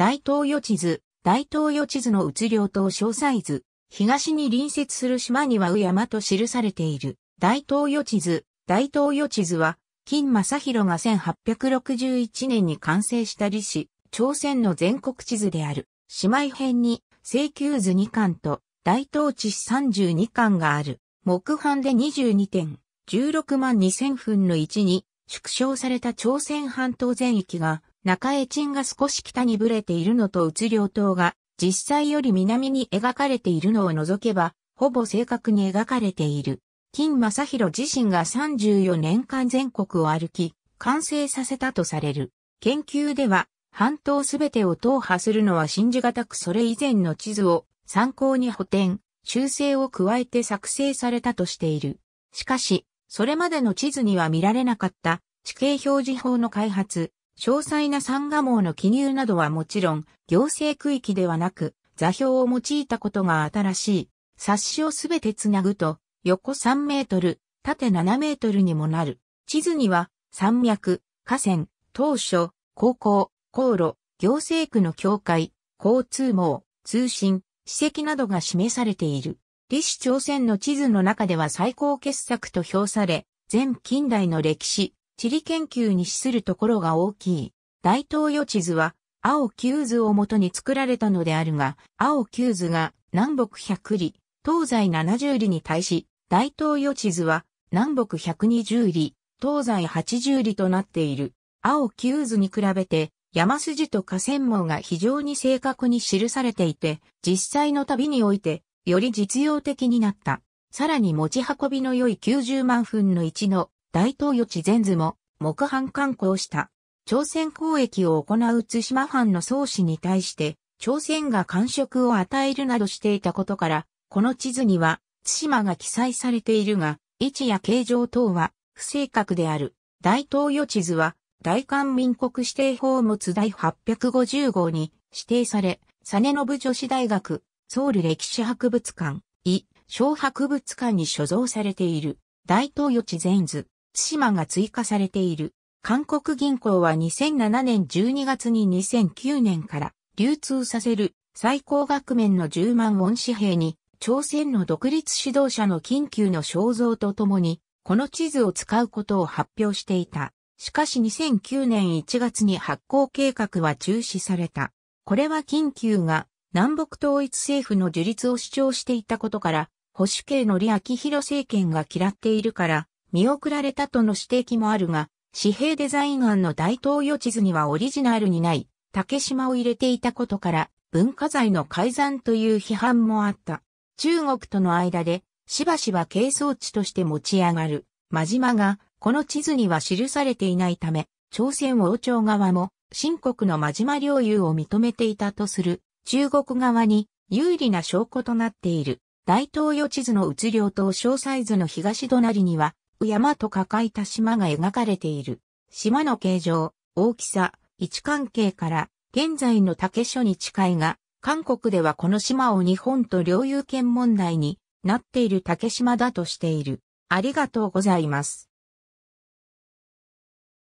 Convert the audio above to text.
大東予地図、大東予地図の移領島詳細図、東に隣接する島には宇山と記されている、大東予地図、大東予地図は、金正宏が1861年に完成した理氏、朝鮮の全国地図である、姉妹編に、請求図2巻と、大東地市32巻がある、木版で22点、16万2000分の1に、縮小された朝鮮半島全域が、中江鎮が少し北にブレているのと宇領島が実際より南に描かれているのを除けば、ほぼ正確に描かれている。金正宏自身が34年間全国を歩き、完成させたとされる。研究では、半島すべてを踏破するのは信じがたくそれ以前の地図を参考に補填、修正を加えて作成されたとしている。しかし、それまでの地図には見られなかった地形表示法の開発、詳細な三画網の記入などはもちろん、行政区域ではなく、座標を用いたことが新しい、冊子をすべてつなぐと、横3メートル、縦7メートルにもなる。地図には、山脈、河川、当初、高校、航路、行政区の境界、交通網、通信、史跡などが示されている。李氏朝鮮の地図の中では最高傑作と評され、全近代の歴史、地理研究に資するところが大きい。大東洋地図は、青九図をもとに作られたのであるが、青九図が南北100里、東西70里に対し、大東洋地図は南北120里、東西80里となっている。青九図に比べて、山筋と河川網が非常に正確に記されていて、実際の旅において、より実用的になった。さらに持ち運びの良い90万分の1の大東予知善図も、木版刊行した。朝鮮交易を行う津島藩の宗氏に対して、朝鮮が官職を与えるなどしていたことから、この地図には、津島が記載されているが、位置や形状等は不正確である。大東予知図は、大韓民国指定法物第850号に指定され、サネノブ女子大学、ソウル歴史博物館、イ、小博物館に所蔵されている、大東予知全図。津島が追加されている。韓国銀行は2007年12月に2009年から流通させる最高額面の10万ウォン紙幣に朝鮮の独立指導者の緊急の肖像とともにこの地図を使うことを発表していた。しかし2009年1月に発行計画は中止された。これは緊急が南北統一政府の樹立を主張していたことから保守系の李明弘政権が嫌っているから見送られたとの指摘もあるが、紙幣デザイン案の大東予地図にはオリジナルにない竹島を入れていたことから文化財の改ざんという批判もあった。中国との間でしばしば係争地として持ち上がる真島がこの地図には記されていないため、朝鮮王朝側も新国の真島領有を認めていたとする中国側に有利な証拠となっている。大東予地図の写量と小サイズの東隣には山と抱えた島が描かれている。島の形状、大きさ、位置関係から、現在の竹所に近いが、韓国ではこの島を日本と領有権問題になっている竹島だとしている。ありがとうございます。